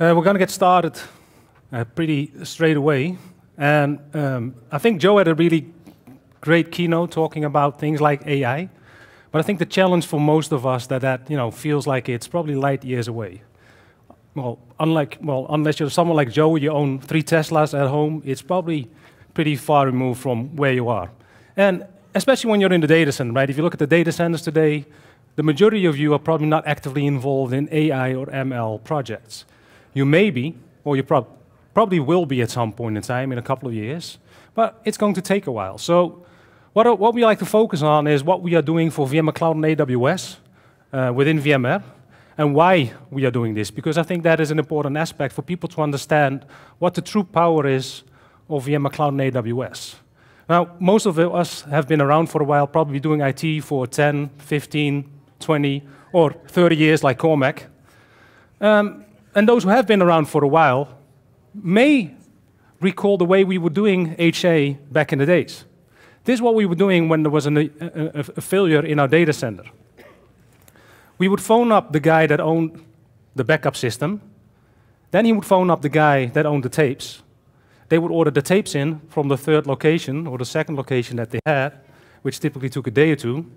Uh, we're going to get started uh, pretty straight away. And um, I think Joe had a really great keynote talking about things like AI. But I think the challenge for most of us that that you know, feels like it's probably light years away. Well, unlike, well, unless you're someone like Joe, you own three Teslas at home, it's probably pretty far removed from where you are. And especially when you're in the data center, right? If you look at the data centers today, the majority of you are probably not actively involved in AI or ML projects. You may be, or you prob probably will be at some point in time in a couple of years, but it's going to take a while. So what, what we like to focus on is what we are doing for VMware Cloud and AWS uh, within VMware, and why we are doing this, because I think that is an important aspect for people to understand what the true power is of VMware Cloud and AWS. Now, most of us have been around for a while, probably doing IT for 10, 15, 20, or 30 years like Cormac. Um, and those who have been around for a while may recall the way we were doing HA back in the days. This is what we were doing when there was an, a, a, a, failure in our data center. We would phone up the guy that owned the backup system. Then he would phone up the guy that owned the tapes. They would order the tapes in from the third location or the second location that they had, which typically took a day or two.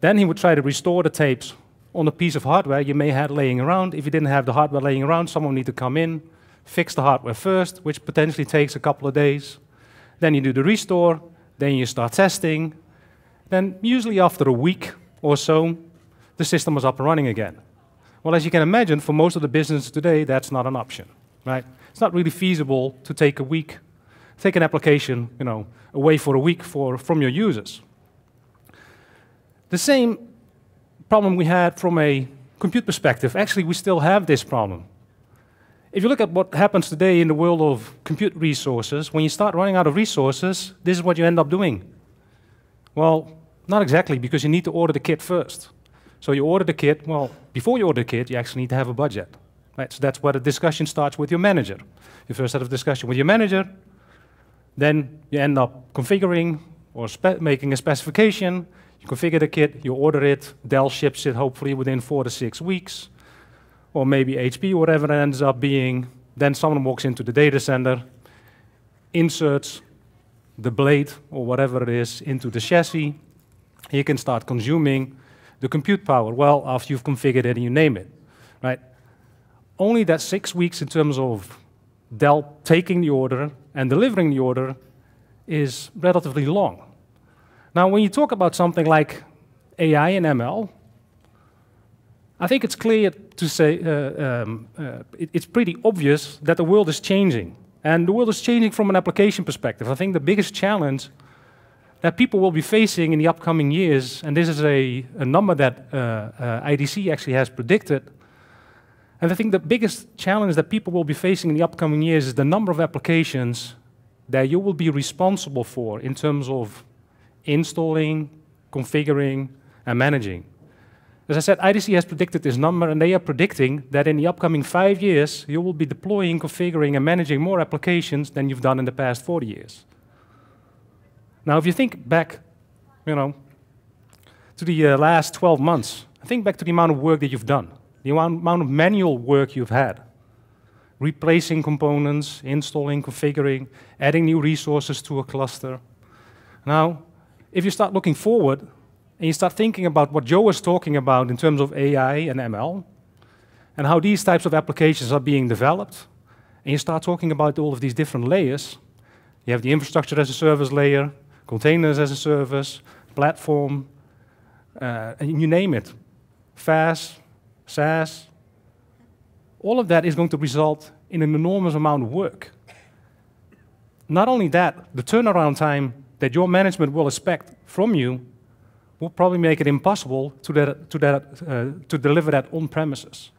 Then he would try to restore the tapes on a piece of hardware you may have laying around. If you didn't have the hardware laying around, someone need to come in, fix the hardware first, which potentially takes a couple of days. Then you do the restore, then you start testing. Then usually after a week or so, the system was up and running again. Well, as you can imagine, for most of the businesses today, that's not an option, right? It's not really feasible to take a week, take an application, you know, away for a week for, from your users. The same problem we had from a compute perspective. Actually, we still have this problem. If you look at what happens today in the world of compute resources, when you start running out of resources, this is what you end up doing. Well, not exactly, because you need to order the kit first. So you order the kit, well, before you order the kit, you actually need to have a budget. Right? So that's where the discussion starts with your manager. You first have a discussion with your manager, then you end up configuring or making a specification, you configure the kit, you order it, Dell ships it hopefully within four to six weeks, or maybe HP, whatever it ends up being. Then someone walks into the data center, inserts the blade or whatever it is into the chassis. You can start consuming the compute power well after you've configured it and you name it, right? Only that six weeks in terms of Dell taking the order and delivering the order is relatively long. Now, when you talk about something like AI and ML, I think it's clear to say uh, um, uh, it, it's pretty obvious that the world is changing. And the world is changing from an application perspective. I think the biggest challenge that people will be facing in the upcoming years, and this is a, a number that uh, uh IDC actually has predicted, and I think the biggest challenge that people will be facing in the upcoming years is the number of applications that you will be responsible for in terms of installing, configuring, and managing. As I said, IDC has predicted this number, and they are predicting that in the upcoming five years, you will be deploying, configuring, and managing more applications than you've done in the past 40 years. Now, if you think back, you know, to the uh, last 12 months, think back to the amount of work that you've done, the amount of manual work you've had, replacing components, installing, configuring, adding new resources to a cluster. Now, if you start looking forward and you start thinking about what Joe was talking about in terms of AI and ML, and how these types of applications are being developed, and you start talking about all of these different layers, you have the infrastructure as a service layer, containers as a service, platform, uh, and you name it. FAS, SaaS, all of that is going to result in an enormous amount of work. Not only that, the turnaround time that your management will expect from you will probably make it impossible to, that, to, that, uh, to deliver that on premises.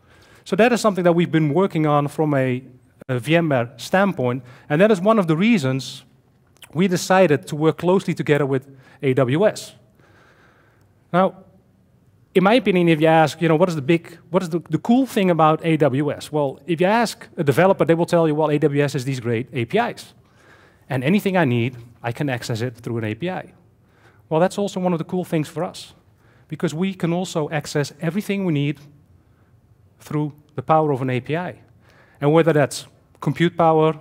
So that is something that we've been working on from a, a VMware standpoint, and that is one of the reasons we decided to work closely together with AWS. Now, in my opinion, if you ask, you know, what is the big, what is the, the cool thing about AWS? Well, if you ask a developer, they will tell you, well, AWS is these great APIs. And anything I need, I can access it through an API. Well, that's also one of the cool things for us, because we can also access everything we need through the power of an API. And whether that's compute power,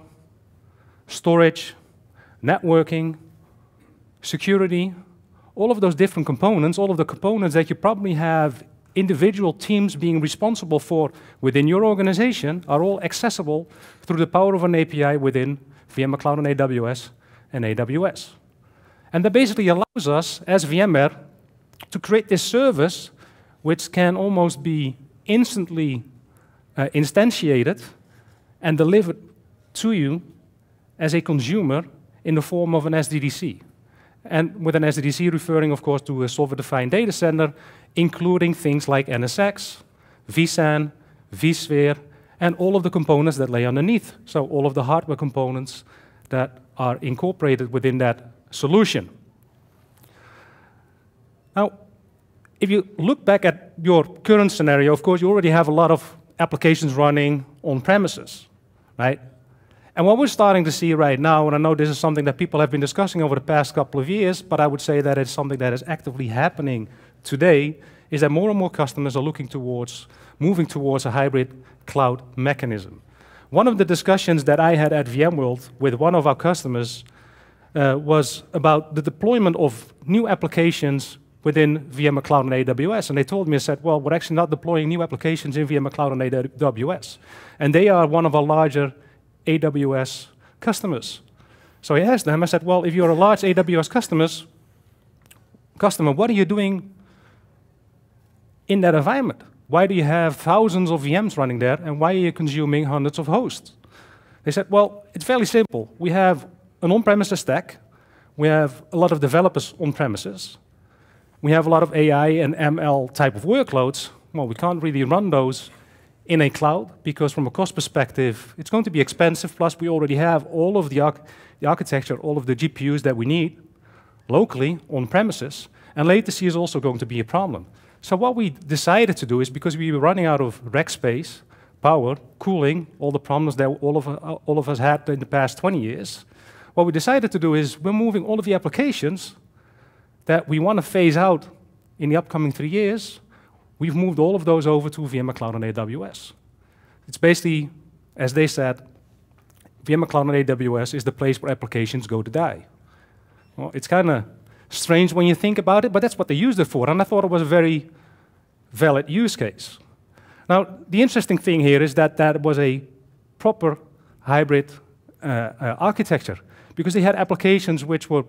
storage, networking, security, all of those different components, all of the components that you probably have individual teams being responsible for within your organization are all accessible through the power of an API within VMware Cloud and AWS and AWS. And that basically allows us, as VMware, to create this service which can almost be instantly uh, instantiated and delivered to you as a consumer in the form of an SDDC. And with an SDDC referring, of course, to a software-defined data center, including things like NSX, vSAN, vSphere, and all of the components that lay underneath. So all of the hardware components that are incorporated within that solution. Now, if you look back at your current scenario, of course, you already have a lot of applications running on premises, right? And what we're starting to see right now, and I know this is something that people have been discussing over the past couple of years, but I would say that it's something that is actively happening today, is that more and more customers are looking towards, moving towards a hybrid cloud mechanism. One of the discussions that I had at VMworld with one of our customers uh, was about the deployment of new applications within VMware Cloud and AWS. And they told me, I said, well, we're actually not deploying new applications in VMware Cloud and AWS. And they are one of our larger AWS customers. So I asked them, I said, well, if you're a large AWS customers, customer, what are you doing in that environment? Why do you have thousands of VMs running there, and why are you consuming hundreds of hosts? They said, well, it's fairly simple. We have an on-premises stack. We have a lot of developers on premises. We have a lot of AI and ML type of workloads. Well, we can't really run those in a cloud because from a cost perspective, it's going to be expensive. Plus, we already have all of the, arch the architecture, all of the GPUs that we need locally on premises. And latency is also going to be a problem. So what we decided to do is because we were running out of rack space, power, cooling, all the problems that all of, uh, all of us had in the past 20 years, what we decided to do is we're moving all of the applications that we want to phase out in the upcoming three years, we've moved all of those over to VMware Cloud on AWS. It's basically, as they said, VMware Cloud on AWS is the place where applications go to die. Well, it's kind of strange when you think about it, but that's what they used it for, and I thought it was a very valid use case. Now, the interesting thing here is that that was a proper hybrid uh, uh, architecture, because they had applications which were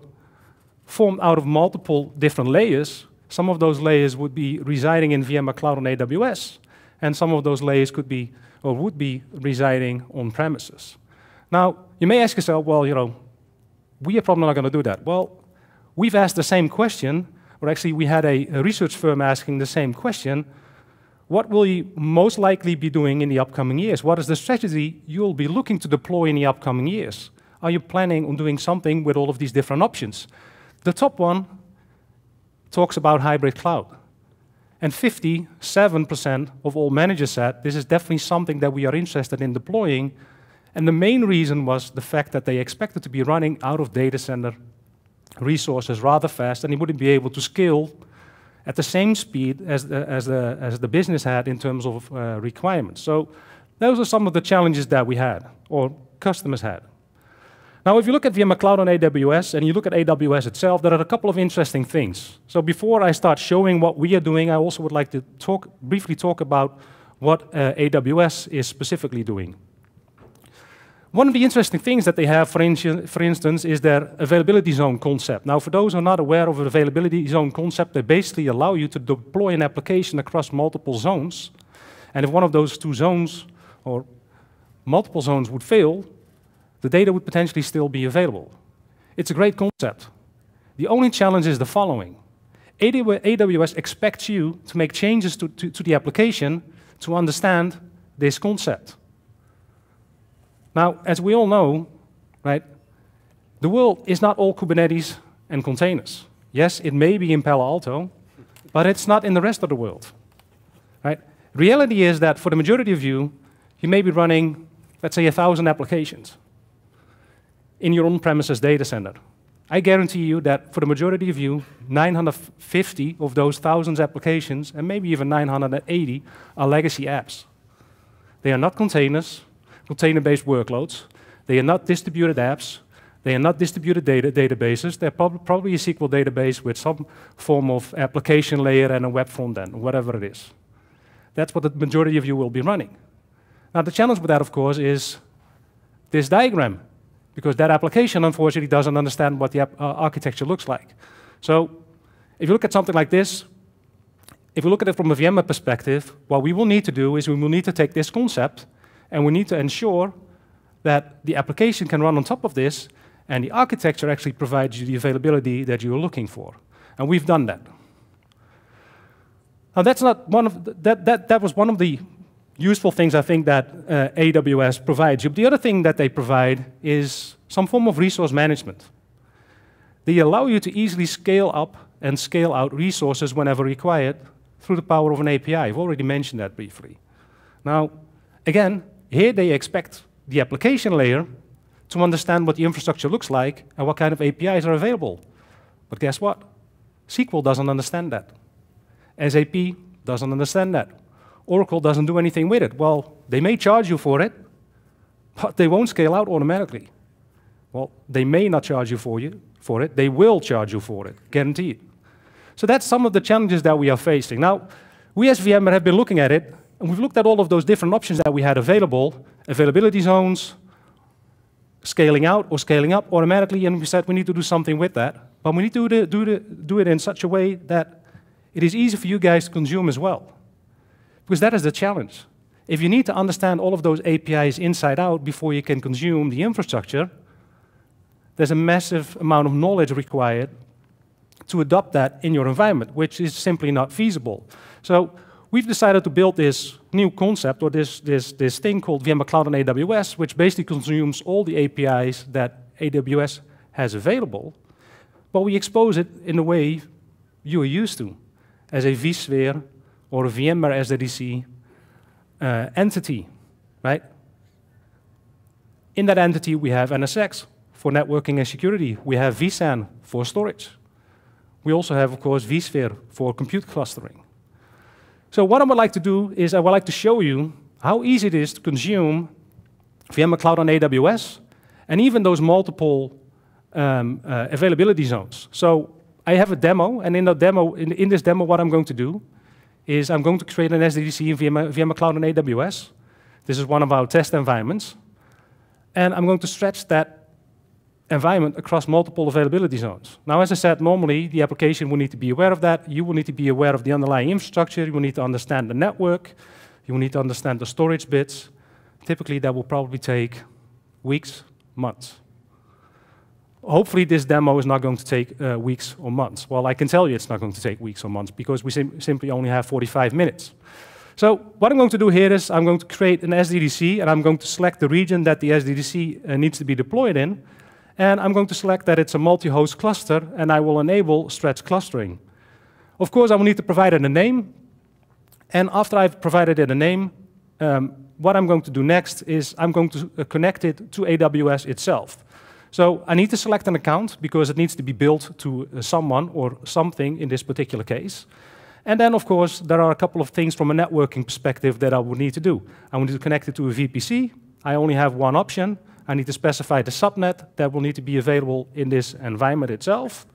formed out of multiple different layers. Some of those layers would be residing in VMware Cloud on AWS, and some of those layers could be or would be residing on premises. Now, you may ask yourself, well, you know, we are probably not going to do that. Well, We've asked the same question, or actually, we had a, a research firm asking the same question what will you most likely be doing in the upcoming years? What is the strategy you'll be looking to deploy in the upcoming years? Are you planning on doing something with all of these different options? The top one talks about hybrid cloud. And 57% of all managers said this is definitely something that we are interested in deploying. And the main reason was the fact that they expected to be running out of data center resources rather fast, and he wouldn't be able to scale at the same speed as the, as the, as the business had in terms of uh, requirements. So those are some of the challenges that we had, or customers had. Now, if you look at VMware Cloud on AWS and you look at AWS itself, there are a couple of interesting things. So before I start showing what we are doing, I also would like to talk, briefly talk about what uh, AWS is specifically doing. One of the interesting things that they have, for, in for, instance, is their availability zone concept. Now, for those who are not aware of availability zone concept, they basically allow you to deploy an application across multiple zones. And if one of those two zones or multiple zones would fail, the data would potentially still be available. It's a great concept. The only challenge is the following. AWS expects you to make changes to, to, to the application to understand this concept. Now, as we all know, right, the world is not all Kubernetes and containers. Yes, it may be in Palo Alto, but it's not in the rest of the world. Right? Reality is that for the majority of you, you may be running, let's say, 1,000 applications in your on-premises data center. I guarantee you that for the majority of you, 950 of those thousands applications, and maybe even 980, are legacy apps. They are not containers, container-based workloads. They are not distributed apps. They are not distributed data databases. They're prob probably a SQL database with some form of application layer and a web front end, whatever it is. That's what the majority of you will be running. Now, the challenge with that, of course, is this diagram, because that application, unfortunately, doesn't understand what the uh, architecture looks like. So if you look at something like this, if we look at it from a VMware perspective, what we will need to do is we will need to take this concept and we need to ensure that the application can run on top of this and the architecture actually provides you the availability that you're looking for. And we've done that. Now that's not one of the, that, that, that was one of the useful things I think that uh, AWS provides you. But the other thing that they provide is some form of resource management. They allow you to easily scale up and scale out resources whenever required through the power of an API. I've already mentioned that briefly. Now, again, here they expect the application layer to understand what the infrastructure looks like and what kind of APIs are available. But guess what? SQL doesn't understand that. SAP doesn't understand that. Oracle doesn't do anything with it. Well, they may charge you for it, but they won't scale out automatically. Well, they may not charge you for, you for it. They will charge you for it, guaranteed. So that's some of the challenges that we are facing. Now, we as VMware have been looking at it and we've looked at all of those different options that we had available, availability zones, scaling out or scaling up automatically, and we said we need to do something with that. But we need to do, do, do it in such a way that it is easy for you guys to consume as well. Because that is the challenge. If you need to understand all of those APIs inside out before you can consume the infrastructure, there's a massive amount of knowledge required to adopt that in your environment, which is simply not feasible. So we've decided to build this new concept or this, this, this thing called VMware Cloud on AWS, which basically consumes all the APIs that AWS has available, but we expose it in the way you are used to, as a vSphere or a VMware SDDC uh, entity, right? In that entity, we have NSX for networking and security. We have vSAN for storage. We also have, of course, vSphere for compute clustering. So what I would like to do is I would like to show you how easy it is to consume VMware Cloud on AWS and even those multiple um, uh, availability zones. So I have a demo, and in, the demo, in, in, this demo, what I'm going to do is I'm going to create an SDDC in VMware, VMware Cloud on AWS. This is one of our test environments. And I'm going to stretch that environment across multiple availability zones. Now, as I said, normally the application will need to be aware of that. You will need to be aware of the underlying infrastructure. You will need to understand the network. You will need to understand the storage bits. Typically, that will probably take weeks, months. Hopefully, this demo is not going to take uh, weeks or months. Well, I can tell you it's not going to take weeks or months because we sim simply only have 45 minutes. So what I'm going to do here is I'm going to create an SDDC, and I'm going to select the region that the SDDC uh, needs to be deployed in and I'm going to select that it's a multi-host cluster, and I will enable stretch clustering. Of course, I will need to provide it a name, and after I've provided it a name, um, what I'm going to do next is I'm going to uh, connect it to AWS itself. So I need to select an account because it needs to be built to uh, someone or something in this particular case. And then, of course, there are a couple of things from a networking perspective that I would need to do. I would need to connect it to a VPC. I only have one option. I need to specify the subnet that will need to be available in this environment itself.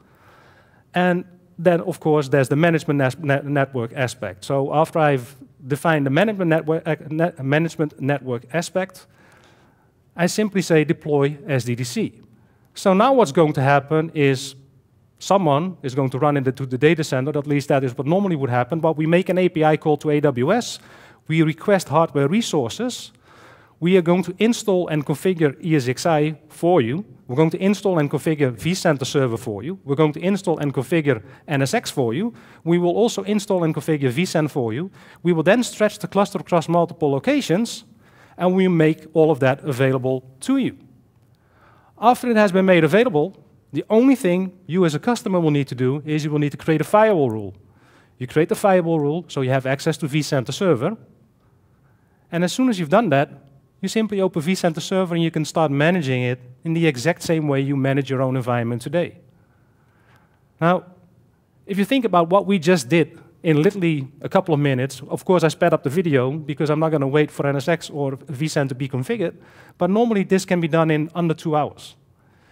And then, of course, there's the management network aspect. So after I've defined the management network, uh, management network aspect, I simply say deploy SDDC. So now what's going to happen is someone is going to run into the data center, at least that is what normally would happen, but we make an API call to AWS, we request hardware resources, we are going to install and configure ESXi for you. We're going to install and configure vCenter server for you. We're going to install and configure NSX for you. We will also install and configure vSAN for you. We will then stretch the cluster across multiple locations, and we make all of that available to you. After it has been made available, the only thing you as a customer will need to do is you will need to create a firewall rule. You create the firewall rule so you have access to vCenter server. And as soon as you've done that, you simply open vCenter server and you can start managing it in the exact same way you manage your own environment today. Now, if you think about what we just did in literally a couple of minutes, of course I sped up the video because I'm not going to wait for NSX or vCenter to be configured, but normally this can be done in under two hours.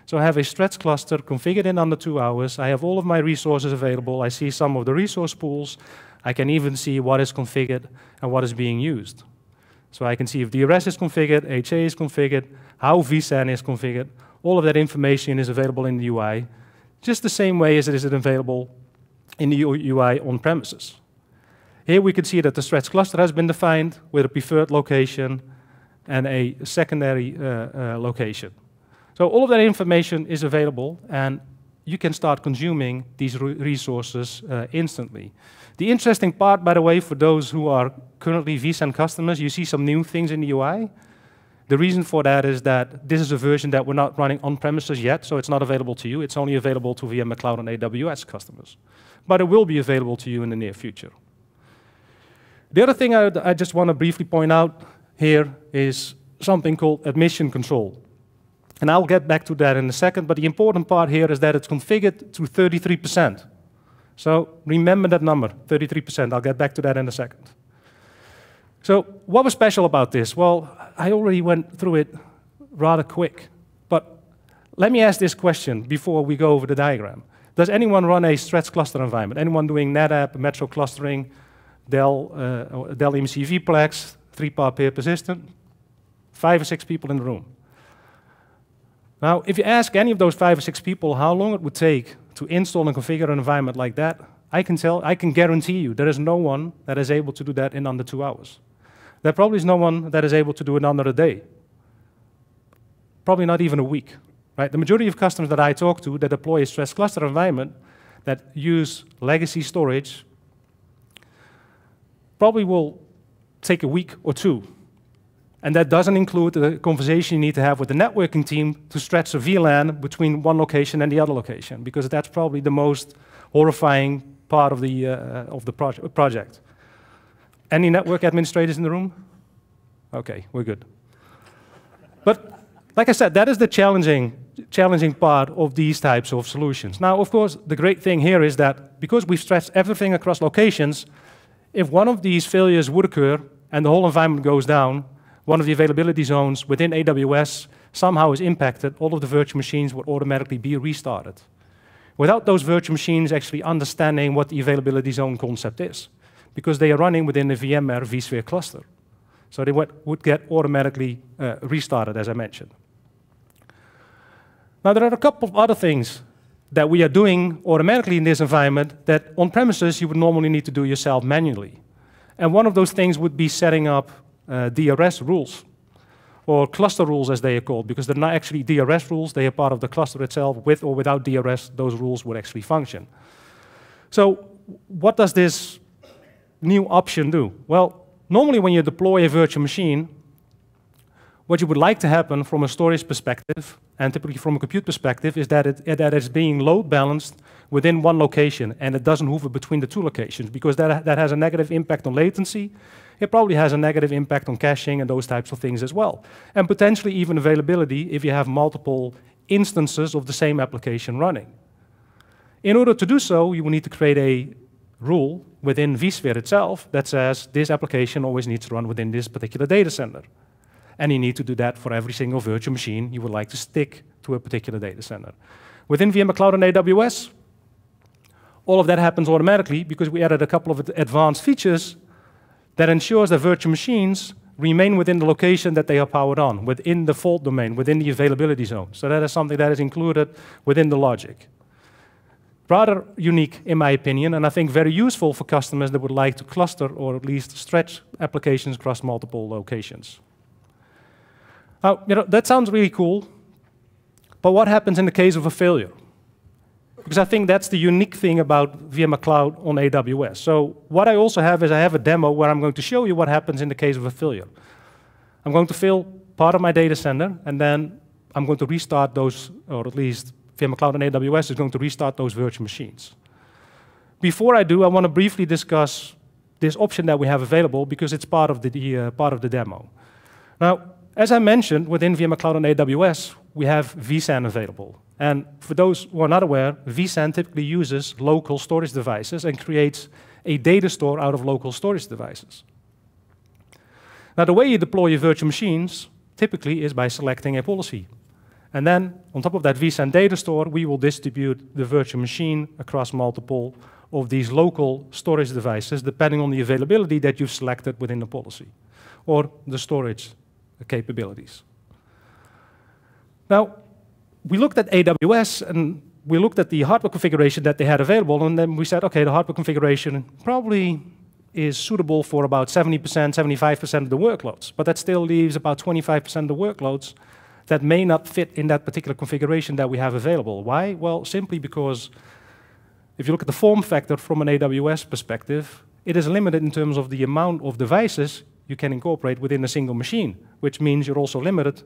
So I have a stretch cluster configured in under two hours. I have all of my resources available. I see some of the resource pools. I can even see what is configured and what is being used. So I can see if the DRS is configured, HA is configured, how vSAN is configured. All of that information is available in the UI, just the same way as it is available in the UI on premises. Here we can see that the stretch cluster has been defined with a preferred location and a secondary uh, uh, location. So all of that information is available, and you can start consuming these re resources uh, instantly. The interesting part, by the way, for those who are currently vSAN customers, you see some new things in the UI. The reason for that is that this is a version that we're not running on premises yet, so it's not available to you. It's only available to VMware Cloud and AWS customers. But it will be available to you in the near future. The other thing I, I just want to briefly point out here is something called admission control. And I'll get back to that in a second, but the important part here is that it's configured to 33%. So remember that number, 33%. I'll get back to that in a second. So what was special about this? Well, I already went through it rather quick. But let me ask this question before we go over the diagram. Does anyone run a stretch cluster environment? Anyone doing NetApp, Metro clustering, Dell, uh, Dell EMCV 3 par peer persistent? Five or six people in the room. Now, if you ask any of those five or six people how long it would take to install and configure an environment like that, I can tell, I can guarantee you, there is no one that is able to do that in under two hours. There probably is no one that is able to do it under a day. Probably not even a week. Right? The majority of customers that I talk to that deploy a stress cluster environment that use legacy storage probably will take a week or two and that doesn't include the conversation you need to have with the networking team to stretch a VLAN between one location and the other location, because that's probably the most horrifying part of the, uh, of the proje project. Any network administrators in the room? Okay, we're good. But like I said, that is the challenging, challenging part of these types of solutions. Now, of course, the great thing here is that because we've stretched everything across locations, if one of these failures would occur and the whole environment goes down, one of the availability zones within AWS somehow is impacted, all of the virtual machines would automatically be restarted. Without those virtual machines actually understanding what the availability zone concept is, because they are running within the VMware vSphere cluster. So they would get automatically uh, restarted, as I mentioned. Now, there are a couple of other things that we are doing automatically in this environment that on premises you would normally need to do yourself manually. And one of those things would be setting up uh, DRS rules, or cluster rules as they are called, because they're not actually DRS rules, they are part of the cluster itself. With or without DRS, those rules would actually function. So what does this new option do? Well, normally when you deploy a virtual machine, what you would like to happen from a storage perspective, and typically from a compute perspective, is that, it, that it's being load balanced within one location, and it doesn't hover between the two locations, because that, that has a negative impact on latency, it probably has a negative impact on caching and those types of things as well. And potentially even availability if you have multiple instances of the same application running. In order to do so, you will need to create a rule within vSphere itself that says this application always needs to run within this particular data center. And you need to do that for every single virtual machine you would like to stick to a particular data center. Within VMware Cloud and AWS, all of that happens automatically because we added a couple of advanced features that ensures that virtual machines remain within the location that they are powered on, within the fault domain, within the availability zone. So that is something that is included within the logic. Rather unique, in my opinion, and I think very useful for customers that would like to cluster or at least stretch applications across multiple locations. Now, you know, that sounds really cool, but what happens in the case of a failure? Because I think that's the unique thing about VMware Cloud on AWS. So what I also have is I have a demo where I'm going to show you what happens in the case of a failure. I'm going to fail part of my data center, and then I'm going to restart those, or at least VMware Cloud on AWS is going to restart those virtual machines. Before I do, I want to briefly discuss this option that we have available because it's part of the, uh, part of the demo. Now, as I mentioned, within VMware Cloud on AWS, we have vSAN available. And for those who are not aware, vSAN typically uses local storage devices and creates a data store out of local storage devices. Now, the way you deploy your virtual machines typically is by selecting a policy. And then, on top of that vSAN data store, we will distribute the virtual machine across multiple of these local storage devices, depending on the availability that you've selected within the policy or the storage capabilities. Now, we looked at AWS and we looked at the hardware configuration that they had available, and then we said, okay, the hardware configuration probably is suitable for about 70%, 75% of the workloads, but that still leaves about 25% of the workloads that may not fit in that particular configuration that we have available. Why? Well, simply because if you look at the form factor from an AWS perspective, it is limited in terms of the amount of devices you can incorporate within a single machine, which means you're also limited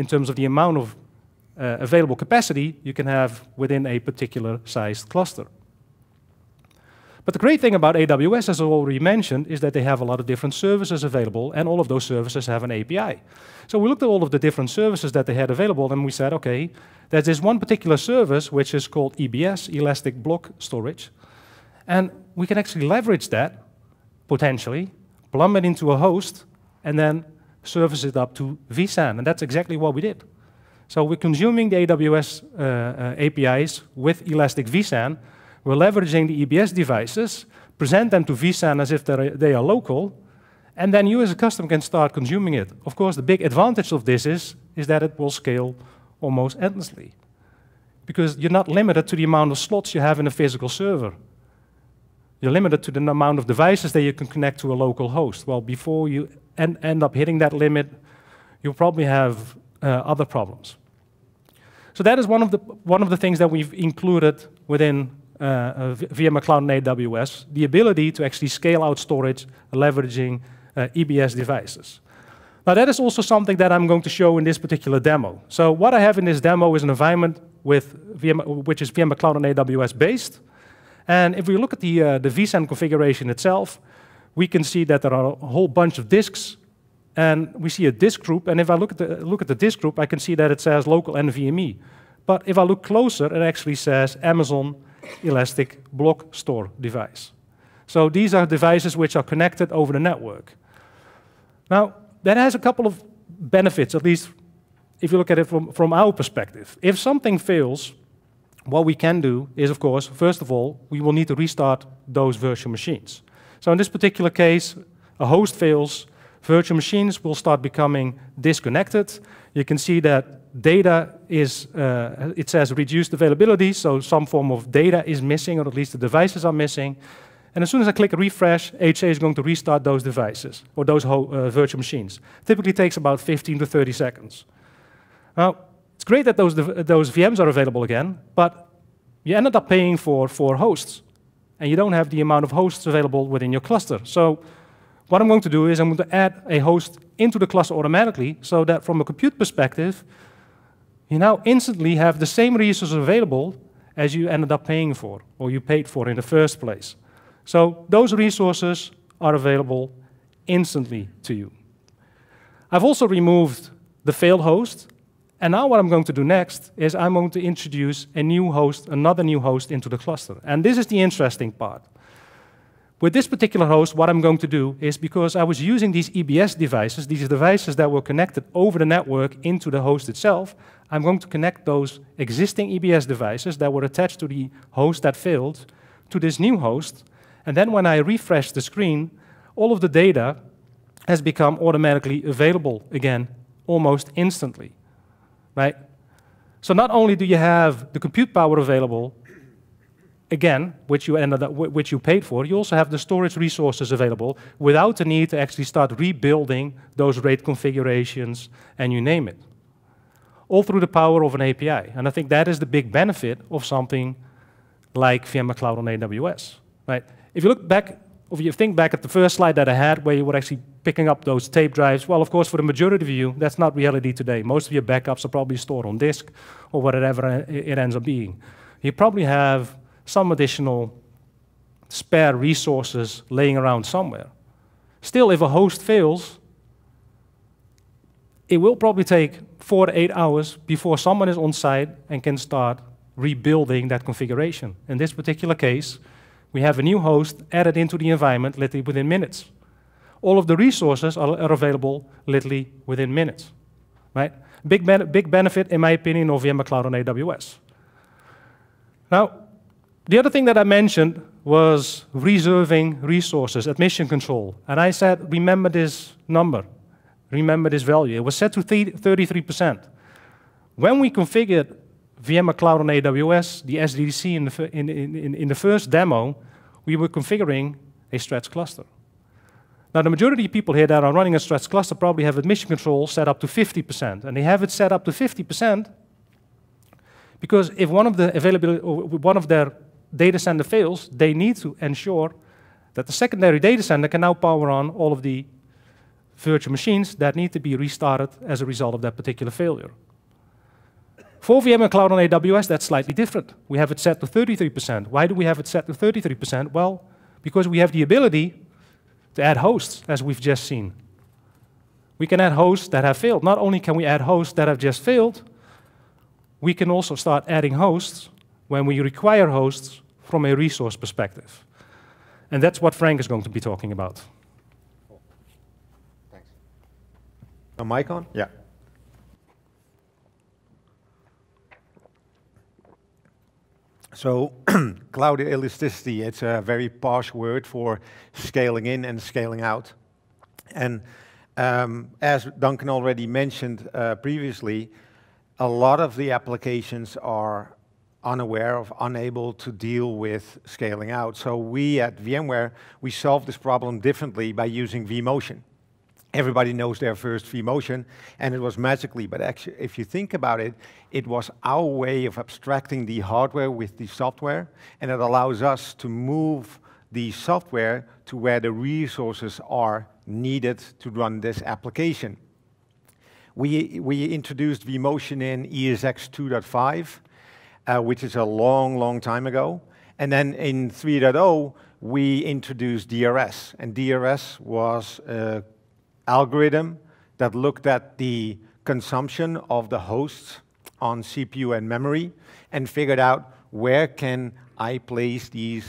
in terms of the amount of uh, available capacity you can have within a particular sized cluster. But the great thing about AWS, as I already mentioned, is that they have a lot of different services available, and all of those services have an API. So we looked at all of the different services that they had available, and we said, okay, there's this one particular service, which is called EBS, Elastic Block Storage, and we can actually leverage that, potentially, plumb it into a host, and then service it up to vSAN, and that's exactly what we did. So we're consuming the AWS uh, uh, APIs with Elastic vSAN. We're leveraging the EBS devices, present them to vSAN as if they are local, and then you as a customer can start consuming it. Of course, the big advantage of this is, is that it will scale almost endlessly because you're not limited to the amount of slots you have in a physical server. You're limited to the amount of devices that you can connect to a local host. Well, before you end, end up hitting that limit, you'll probably have uh, other problems. So that is one of the, one of the things that we've included within uh, Cloud uh, McLeod and AWS, the ability to actually scale out storage leveraging uh, EBS devices. Now that is also something that I'm going to show in this particular demo. So what I have in this demo is an environment with VM, which is VM Cloud on AWS based. And if we look at the, uh, the vSAN configuration itself, we can see that there are a whole bunch of disks, and we see a disk group, and if I look at the, look at the disk group, I can see that it says local NVMe. But if I look closer, it actually says Amazon Elastic Block Store device. So these are devices which are connected over the network. Now, that has a couple of benefits, at least if you look at it from, from our perspective. If something fails, what we can do is, of course, first of all, we will need to restart those virtual machines. So in this particular case, a host fails, virtual machines will start becoming disconnected. You can see that data is, uh, it says reduced availability, so some form of data is missing, or at least the devices are missing. And as soon as I click refresh, HA is going to restart those devices, or those uh, virtual machines. Typically takes about 15 to 30 seconds. Now, it's great that those, uh, those VMs are available again, but you ended up paying for, for hosts and you don't have the amount of hosts available within your cluster. So what I'm going to do is I'm going to add a host into the cluster automatically so that from a compute perspective, you now instantly have the same resources available as you ended up paying for or you paid for in the first place. So those resources are available instantly to you. I've also removed the failed host and now what I'm going to do next is I'm going to introduce a new host, another new host into the cluster. And this is the interesting part. With this particular host, what I'm going to do is because I was using these EBS devices, these devices that were connected over the network into the host itself, I'm going to connect those existing EBS devices that were attached to the host that failed to this new host. And then when I refresh the screen, all of the data has become automatically available again almost instantly right? So not only do you have the compute power available, again, which you, ended up, which you paid for, you also have the storage resources available without the need to actually start rebuilding those RAID configurations and you name it. All through the power of an API. And I think that is the big benefit of something like VMware Cloud on AWS. Right? If you look back if you think back at the first slide that I had, where you were actually picking up those tape drives, well, of course, for the majority of you, that's not reality today. Most of your backups are probably stored on disk or whatever it ends up being. You probably have some additional spare resources laying around somewhere. Still, if a host fails, it will probably take four to eight hours before someone is on site and can start rebuilding that configuration. In this particular case, we have a new host added into the environment literally within minutes. All of the resources are, are available literally within minutes. Right? Big, ben big benefit, in my opinion, of VMware Cloud on AWS. Now, the other thing that I mentioned was reserving resources, admission control. And I said, remember this number, remember this value. It was set to 33%. When we configured VMware Cloud on AWS, the SDDC in the, in, in, in the first demo, we were configuring a Stretch cluster. Now, the majority of people here that are running a Stretch cluster probably have admission control set up to 50%, and they have it set up to 50% because if one of, the availability, or one of their data center fails, they need to ensure that the secondary data center can now power on all of the virtual machines that need to be restarted as a result of that particular failure. For VMware Cloud on AWS, that's slightly different. We have it set to 33%. Why do we have it set to 33%? Well, because we have the ability to add hosts, as we've just seen. We can add hosts that have failed. Not only can we add hosts that have just failed, we can also start adding hosts when we require hosts from a resource perspective. And that's what Frank is going to be talking about. Cool. Thanks. A mic on? Yeah. So cloud elasticity, it's a very posh word for scaling in and scaling out. And um, as Duncan already mentioned uh, previously, a lot of the applications are unaware of, unable to deal with scaling out. So we at VMware, we solve this problem differently by using vMotion everybody knows their first vMotion, and it was magically. But actually, if you think about it, it was our way of abstracting the hardware with the software, and it allows us to move the software to where the resources are needed to run this application. We, we introduced vMotion in ESX 2.5, uh, which is a long, long time ago. And then in 3.0, we introduced DRS. And DRS was a algorithm that looked at the consumption of the hosts on CPU and memory and figured out where can I place these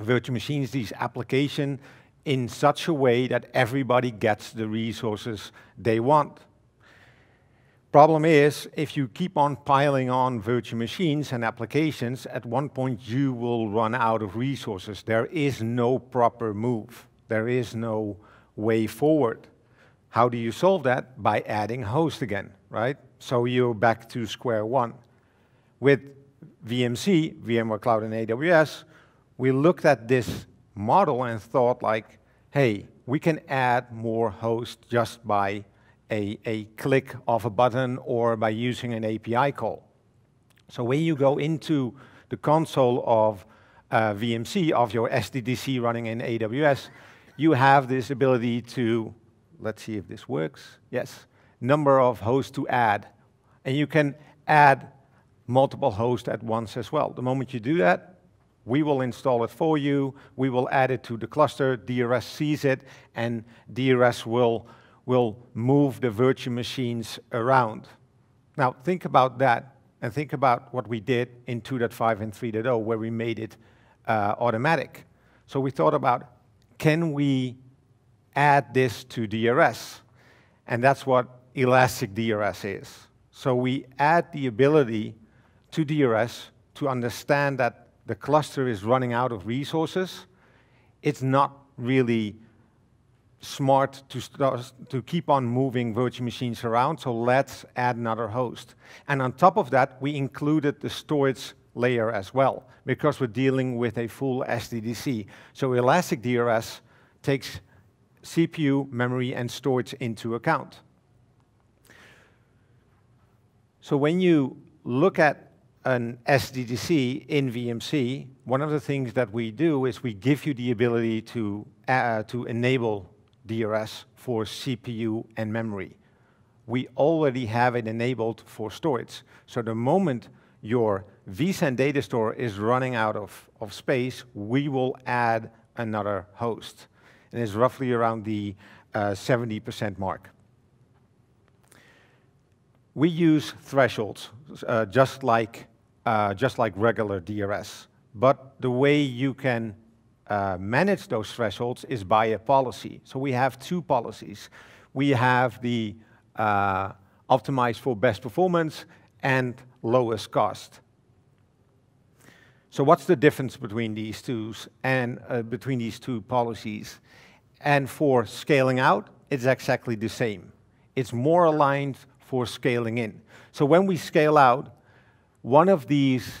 virtual machines, these applications, in such a way that everybody gets the resources they want. Problem is, if you keep on piling on virtual machines and applications, at one point you will run out of resources. There is no proper move. There is no way forward. How do you solve that? By adding host again, right? So you're back to square one. With VMC, VMware Cloud and AWS, we looked at this model and thought like, hey, we can add more hosts just by a, a click of a button or by using an API call. So when you go into the console of uh, VMC, of your SDDC running in AWS, you have this ability to, let's see if this works, yes, number of hosts to add. And you can add multiple hosts at once as well. The moment you do that, we will install it for you, we will add it to the cluster, DRS sees it, and DRS will, will move the virtual machines around. Now, think about that, and think about what we did in 2.5 and 3.0, where we made it uh, automatic. So we thought about can we add this to DRS? And that's what elastic DRS is. So we add the ability to DRS to understand that the cluster is running out of resources. It's not really smart to, to keep on moving virtual machines around, so let's add another host. And on top of that, we included the storage layer as well, because we're dealing with a full SDDC. So Elastic DRS takes CPU, memory, and storage into account. So when you look at an SDDC in VMC, one of the things that we do is we give you the ability to, uh, to enable DRS for CPU and memory. We already have it enabled for storage. So the moment your vSAN data store is running out of, of space, we will add another host. And it's roughly around the 70% uh, mark. We use thresholds, uh, just, like, uh, just like regular DRS. But the way you can uh, manage those thresholds is by a policy. So we have two policies. We have the uh, optimized for best performance and lowest cost. So what's the difference between these two and uh, between these two policies? And for scaling out, it's exactly the same. It's more aligned for scaling in. So when we scale out, one of these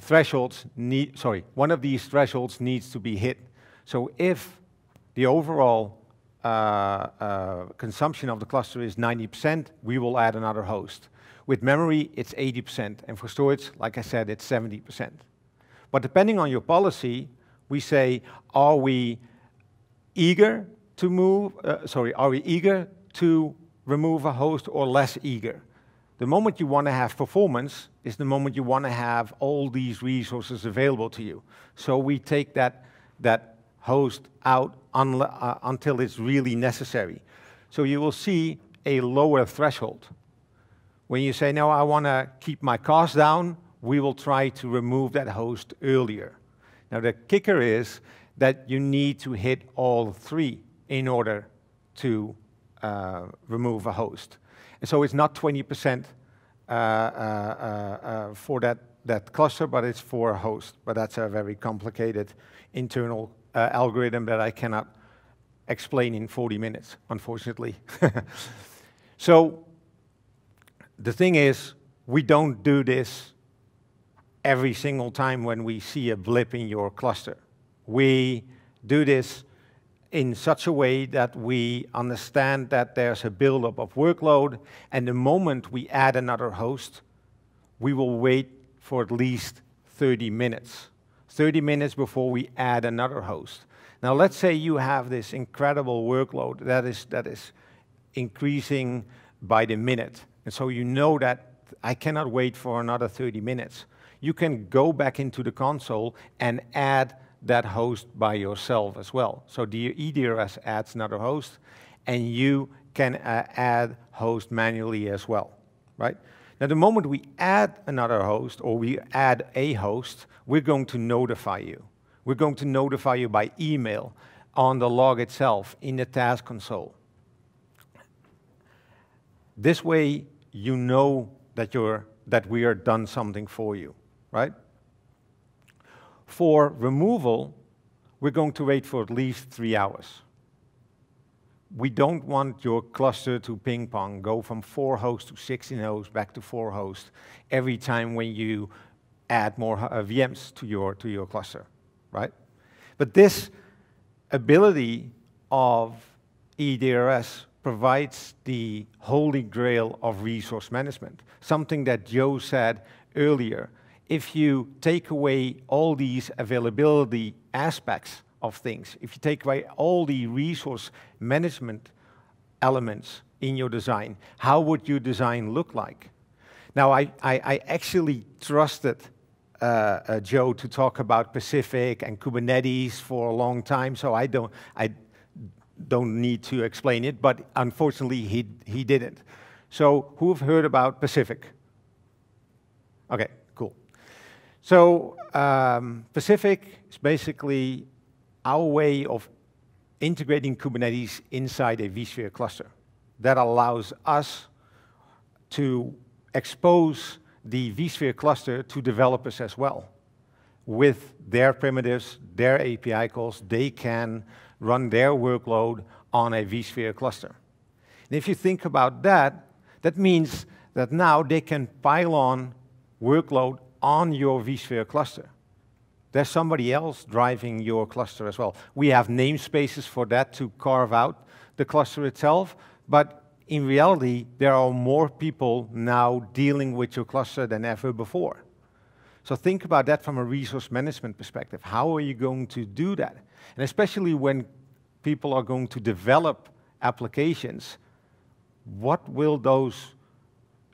thresholds need sorry, one of these thresholds needs to be hit. So if the overall uh, uh, consumption of the cluster is 90%, we will add another host. With memory, it's 80%, and for storage, like I said, it's 70%. But depending on your policy, we say, are we eager to move, uh, sorry, are we eager to remove a host or less eager? The moment you want to have performance is the moment you want to have all these resources available to you. So we take that, that host out uh, until it's really necessary. So you will see a lower threshold. When you say, no, I want to keep my costs down, we will try to remove that host earlier. Now, the kicker is that you need to hit all three in order to uh, remove a host. And so it's not 20% uh uh, uh, uh, for that, that cluster, but it's for a host. But that's a very complicated internal uh, algorithm that I cannot explain in 40 minutes, unfortunately. so the thing is, we don't do this every single time when we see a blip in your cluster. We do this in such a way that we understand that there's a buildup of workload, and the moment we add another host, we will wait for at least 30 minutes. 30 minutes before we add another host. Now, let's say you have this incredible workload that is, that is increasing by the minute and so you know that I cannot wait for another 30 minutes. You can go back into the console and add that host by yourself as well. So the EDRS adds another host, and you can uh, add host manually as well, right? Now, the moment we add another host or we add a host, we're going to notify you. We're going to notify you by email on the log itself in the task console. This way, you know that, you're, that we are done something for you, right? For removal, we're going to wait for at least three hours. We don't want your cluster to ping pong, go from four hosts to 16 hosts, back to four hosts, every time when you add more uh, VMs to your, to your cluster, right? But this ability of EDRS provides the holy grail of resource management, something that Joe said earlier. If you take away all these availability aspects of things, if you take away all the resource management elements in your design, how would your design look like? Now, I, I, I actually trusted uh, uh, Joe to talk about Pacific and Kubernetes for a long time, so I don't, I don't need to explain it, but unfortunately he, he didn't. So who have heard about Pacific? Okay, cool. So um, Pacific is basically our way of integrating Kubernetes inside a vSphere cluster. That allows us to expose the vSphere cluster to developers as well. With their primitives, their API calls, they can run their workload on a vSphere cluster. And if you think about that, that means that now they can pile on workload on your vSphere cluster. There's somebody else driving your cluster as well. We have namespaces for that to carve out the cluster itself, but in reality, there are more people now dealing with your cluster than ever before. So think about that from a resource management perspective. How are you going to do that? And especially when people are going to develop applications, what will those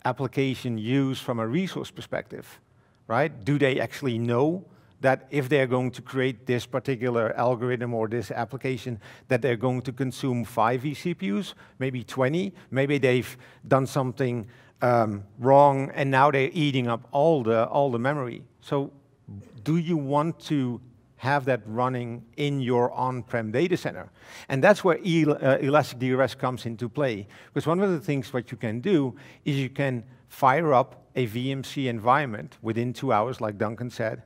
application use from a resource perspective, right? Do they actually know that if they're going to create this particular algorithm or this application, that they're going to consume five vCPUs, maybe 20? Maybe they've done something um, wrong and now they're eating up all the, all the memory. So do you want to have that running in your on-prem data center. And that's where El uh, Elastic DRS comes into play. Because one of the things what you can do is you can fire up a VMC environment within two hours, like Duncan said,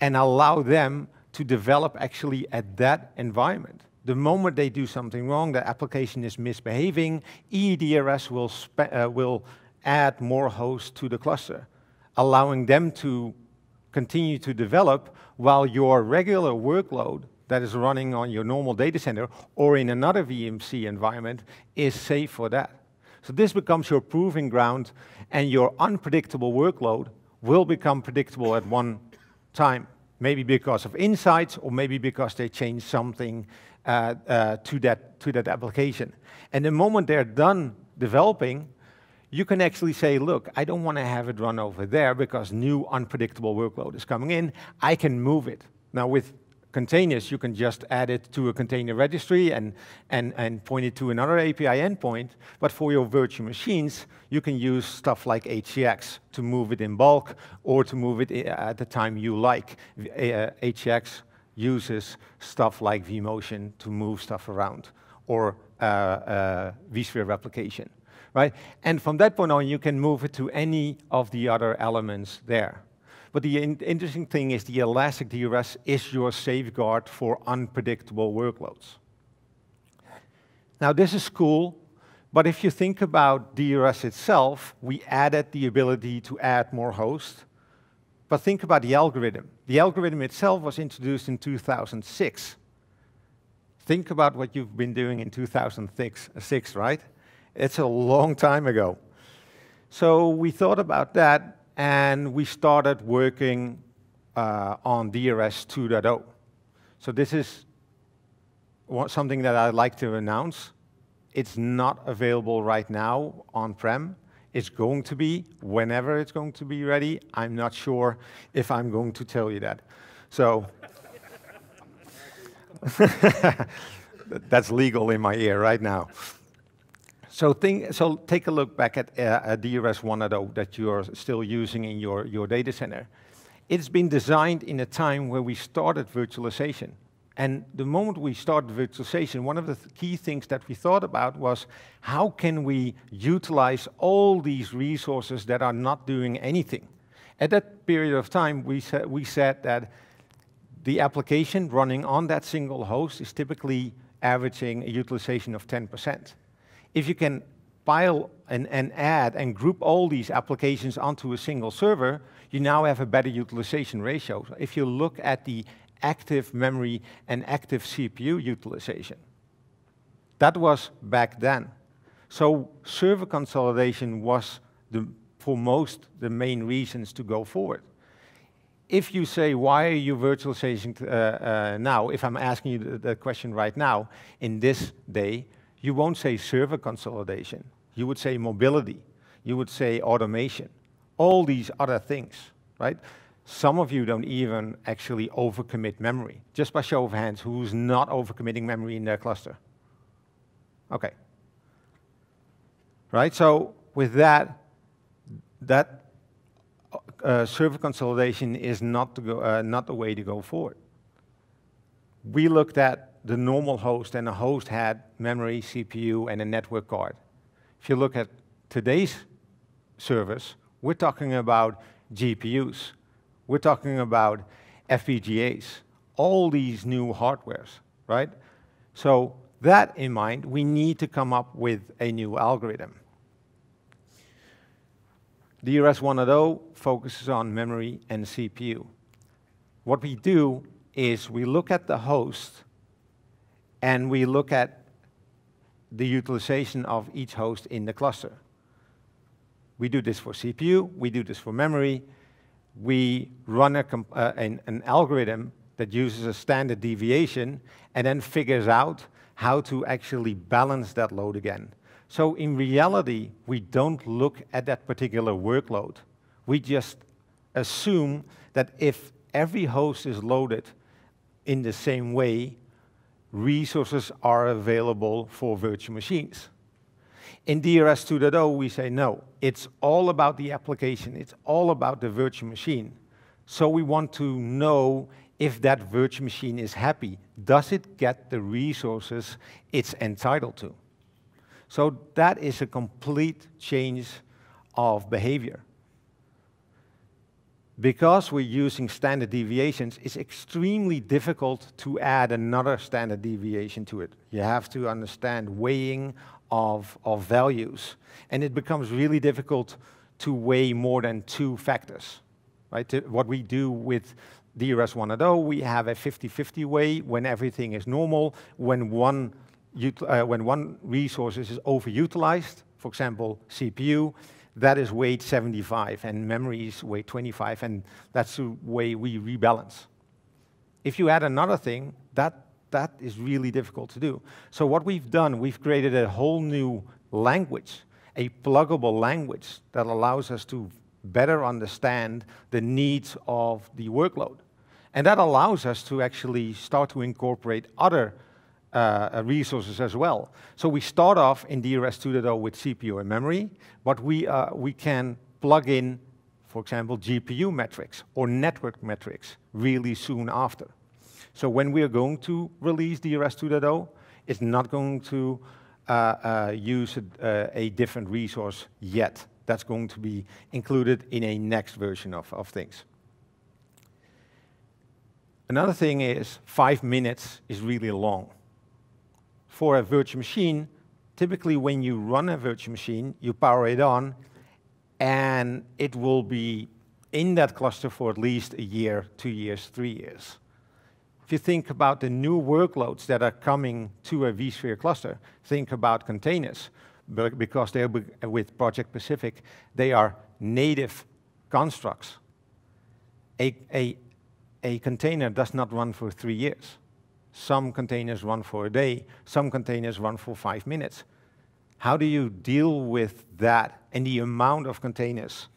and allow them to develop actually at that environment. The moment they do something wrong, the application is misbehaving, EDRS will, uh, will add more hosts to the cluster, allowing them to continue to develop while your regular workload that is running on your normal data center or in another VMC environment is safe for that. So this becomes your proving ground and your unpredictable workload will become predictable at one time, maybe because of insights or maybe because they change something uh, uh, to, that, to that application. And the moment they're done developing, you can actually say, look, I don't want to have it run over there because new unpredictable workload is coming in. I can move it. Now with containers, you can just add it to a container registry and, and, and point it to another API endpoint. But for your virtual machines, you can use stuff like HCX to move it in bulk or to move it eh, at the time you like. Uh, eh, HCX uses stuff like vMotion to move stuff around or uh, uh, vSphere replication right? And from that point on, you can move it to any of the other elements there. But the in interesting thing is the elastic DRS is your safeguard for unpredictable workloads. Now, this is cool, but if you think about DRS itself, we added the ability to add more hosts. But think about the algorithm. The algorithm itself was introduced in 2006. Think about what you've been doing in 2006, right? It's a long time ago. So we thought about that and we started working uh, on DRS 2.0. So this is something that I'd like to announce. It's not available right now on-prem. It's going to be whenever it's going to be ready. I'm not sure if I'm going to tell you that. So that's legal in my ear right now. So, think, so take a look back at, uh, at DRS 1.0 that you're still using in your, your data center. It's been designed in a time where we started virtualization. And the moment we started virtualization, one of the th key things that we thought about was how can we utilize all these resources that are not doing anything? At that period of time, we, sa we said that the application running on that single host is typically averaging a utilization of 10% if you can pile and, and add and group all these applications onto a single server, you now have a better utilization ratio. if you look at the active memory and active CPU utilization, that was back then. So server consolidation was the, for most the main reasons to go forward. If you say, why are you virtualizing uh, uh, now? If I'm asking you the, that question right now, in this day, you won't say server consolidation. You would say mobility. You would say automation. All these other things, right? Some of you don't even actually overcommit memory. Just by show of hands, who's not overcommitting memory in their cluster? Okay. Right, so with that, that uh, uh server consolidation is not, go, uh, not the way to go forward. We looked at the normal host and the host had memory, CPU, and a network card. If you look at today's servers, we're talking about GPUs. We're talking about FPGAs, all these new hardwares, right? So that in mind, we need to come up with a new algorithm. DRS 1.0 focuses on memory and CPU. What we do is we look at the host and we look at the utilization of each host in the cluster. We do this for CPU, we do this for memory, we run a, uh, an, an, algorithm that uses a standard deviation and then figures out how to actually balance that load again. So in reality, we don't look at that particular workload. We just assume that if every host is loaded in the same way, resources are available for virtual machines. In DRS 2.0, we say, no, it's all about the application. It's all about the virtual machine. So we want to know if that virtual machine is happy. Does it get the resources it's entitled to? So that is a complete change of behavior because we're using standard deviations, it's extremely difficult to add another standard deviation to it. You have to understand weighing of, of values. And it becomes really difficult to weigh more than two factors. Right? What we do with DRS 1.0, we have a 50-50 way when everything is normal, when one, uh, when one resource is overutilized, for example, CPU, that is weight 75, and memory is weight 25, and that's the way we rebalance. If you add another thing, that, that is really difficult to do. So what we've done, we've created a whole new language, a pluggable language that allows us to better understand the needs of the workload. And that allows us to actually start to incorporate other uh, uh, resources as well. So we start off in DRS 2.0 with CPU and memory, but we, uh, we can plug in, for example, GPU metrics or network metrics really soon after. So when we are going to release DRS 2.0, it's not going to uh, uh use a, uh, a different resource yet. That's going to be included in a next version of, of things. Another thing is five minutes is really long for a virtual machine, typically when you run a virtual machine, you power it on, and it will be in that cluster for at least a year, two years, three years. If you think about the new workloads that are coming to a vSphere cluster, think about containers. Because they're with Project Pacific, they are native constructs. A, a, a container does not run for three years. Some containers run for a day, some containers run for five minutes. How do you deal with that and the amount of containers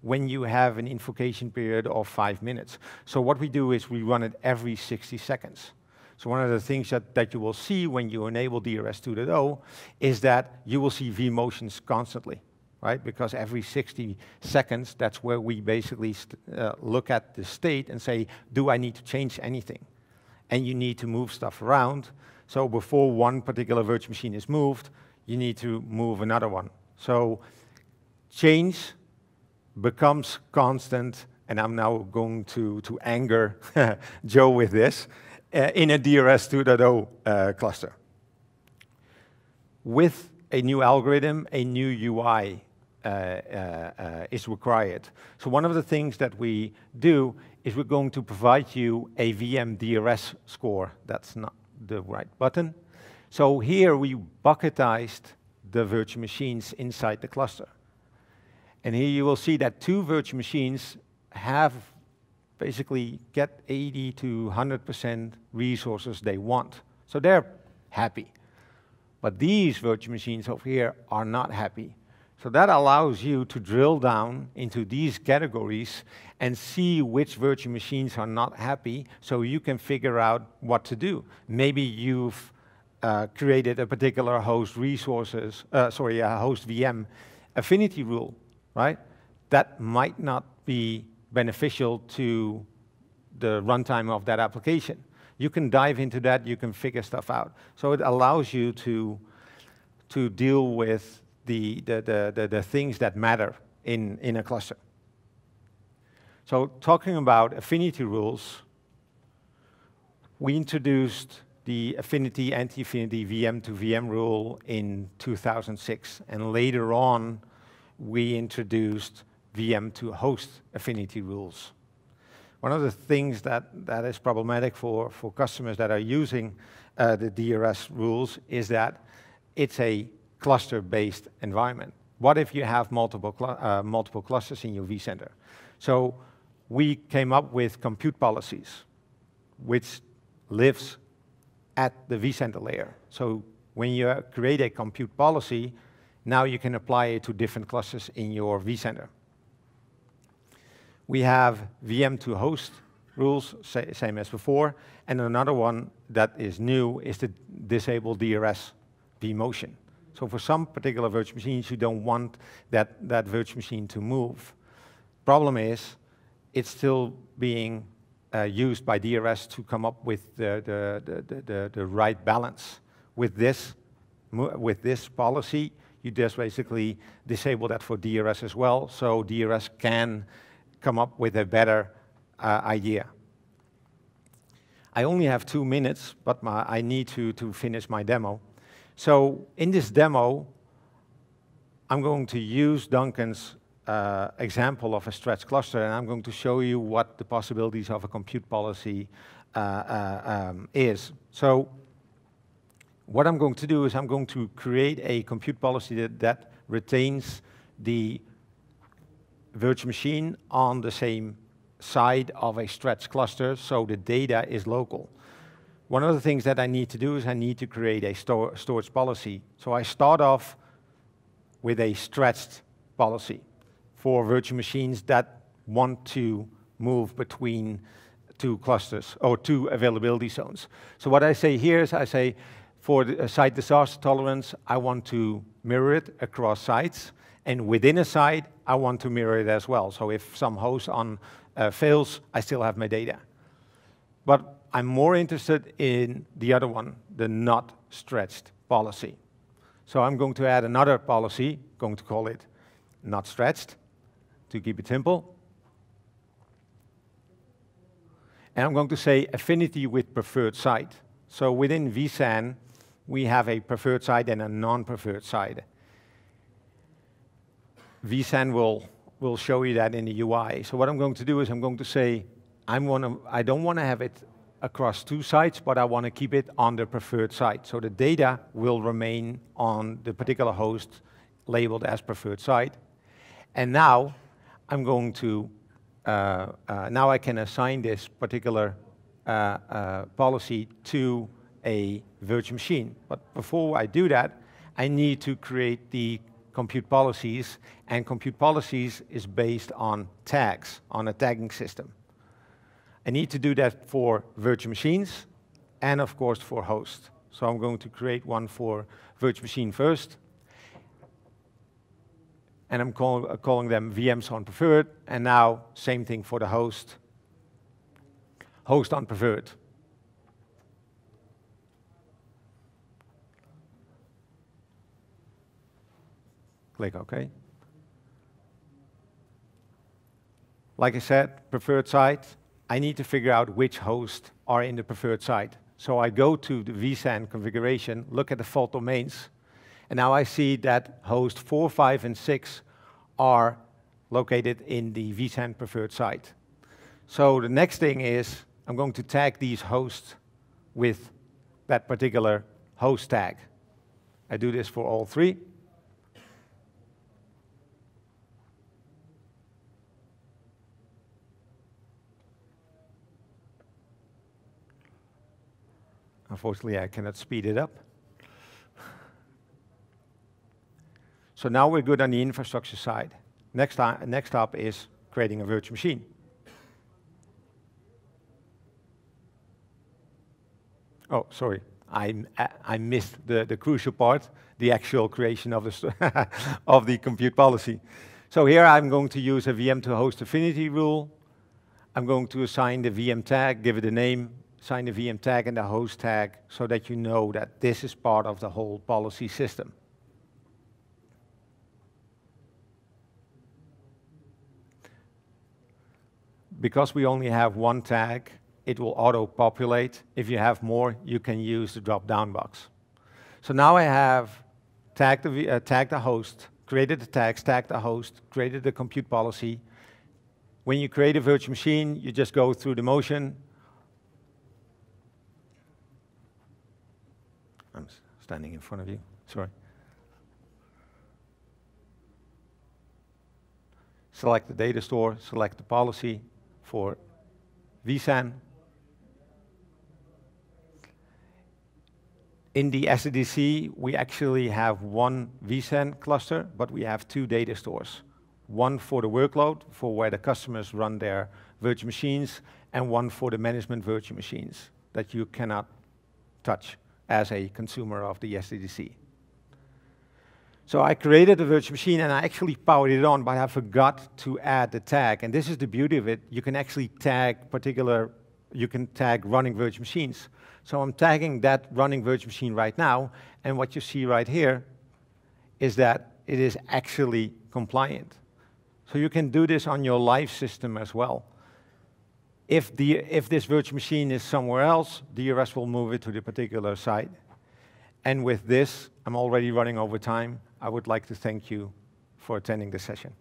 when you have an invocation period of five minutes? So what we do is we run it every 60 seconds. So one of the things that, that you will see when you enable DRS 2.0 is that you will see V constantly, right? Because every 60 seconds, that's where we basically uh, look at the state and say, do I need to change anything? and you need to move stuff around. So before one particular virtual machine is moved, you need to move another one. So change becomes constant, and I'm now going to, to anger Joe with this, uh, in a DRS 2.0 uh, cluster. With a new algorithm, a new UI uh, uh, uh, is required. So one of the things that we do is we're going to provide you a VM DRS score. That's not the right button. So here we bucketized the virtual machines inside the cluster. And here you will see that two virtual machines have basically get 80 to 100% resources they want. So they're happy. But these virtual machines over here are not happy. So that allows you to drill down into these categories and see which virtual machines are not happy so you can figure out what to do. Maybe you've uh, created a particular host resources, uh, sorry, a host VM affinity rule, right? That might not be beneficial to the runtime of that application. You can dive into that, you can figure stuff out. So it allows you to, to deal with the, the, the, the, things that matter in, in a cluster. So talking about affinity rules, we introduced the affinity, anti-affinity, VM to VM rule in 2006. And later on, we introduced VM to host affinity rules. One of the things that, that is problematic for, for customers that are using uh, the DRS rules is that it's a cluster-based environment? What if you have multiple, cl uh, multiple clusters in your vCenter? So we came up with compute policies, which lives at the vCenter layer. So when you create a compute policy, now you can apply it to different clusters in your vCenter. We have VM to host rules, sa same as before. And another one that is new is to disable DRS vMotion. So for some particular virtual machines, you don't want that, that virtual machine to move. Problem is, it's still being uh, used by DRS to come up with the, the, the, the, the right balance. With this, with this policy, you just basically disable that for DRS as well, so DRS can come up with a better uh, idea. I only have two minutes, but my, I need to, to finish my demo. So in this demo, I'm going to use Duncan's uh, example of a stretch cluster, and I'm going to show you what the possibilities of a compute policy uh, uh, um, is. So what I'm going to do is I'm going to create a compute policy that, that retains the virtual machine on the same side of a stretch cluster, so the data is local one of the things that I need to do is I need to create a storage policy. So I start off with a stretched policy for virtual machines that want to move between two clusters or two availability zones. So what I say here is I say for the uh, site disaster tolerance, I want to mirror it across sites. And within a site, I want to mirror it as well. So if some host on uh, fails, I still have my data. But I'm more interested in the other one, the not stretched policy. So I'm going to add another policy, going to call it not stretched, to keep it simple. And I'm going to say affinity with preferred site. So within vSAN, we have a preferred site and a non-preferred site. vSAN will, will show you that in the UI. So what I'm going to do is I'm going to say I'm wanna, I don't want to have it across two sites, but I want to keep it on the preferred site. So the data will remain on the particular host labeled as preferred site. And now I'm going to, uh, uh, now I can assign this particular uh, uh policy to a virtual machine. But before I do that, I need to create the compute policies, and compute policies is based on tags, on a tagging system. I need to do that for virtual machines and of course for host. So I'm going to create one for virtual machine first. And I'm call, uh, calling them VMs on preferred. And now same thing for the host, host on preferred. Click OK. Like I said, preferred site, I need to figure out which hosts are in the preferred site. So I go to the vSAN configuration, look at the fault domains, and now I see that host 4, 5, and 6 are located in the vSAN preferred site. So the next thing is I'm going to tag these hosts with that particular host tag. I do this for all three. Unfortunately, I cannot speed it up. So now we're good on the infrastructure side. Next, uh, next up is creating a virtual machine. Oh, sorry, I, I missed the, the crucial part, the actual creation of the, of the compute policy. So here I'm going to use a VM to host affinity rule. I'm going to assign the VM tag, give it a name, sign the VM tag and the host tag so that you know that this is part of the whole policy system. Because we only have one tag, it will auto-populate. If you have more, you can use the drop-down box. So now I have tagged the, uh, tagged the host, created the tags, tagged the host, created the compute policy. When you create a virtual machine, you just go through the motion, standing in front of you. Sorry. Select the data store, select the policy for vSAN. In the SDC, we actually have one vSAN cluster, but we have two data stores. One for the workload, for where the customers run their virtual machines, and one for the management virtual machines that you cannot touch as a consumer of the SDDC. So I created a virtual machine and I actually powered it on, but I forgot to add the tag. And this is the beauty of it. You can actually tag particular, you can tag running virtual machines. So I'm tagging that running virtual machine right now. And what you see right here is that it is actually compliant. So you can do this on your live system as well. If, the, if this virtual machine is somewhere else, DRS will move it to the particular site. And with this, I'm already running over time. I would like to thank you for attending this session.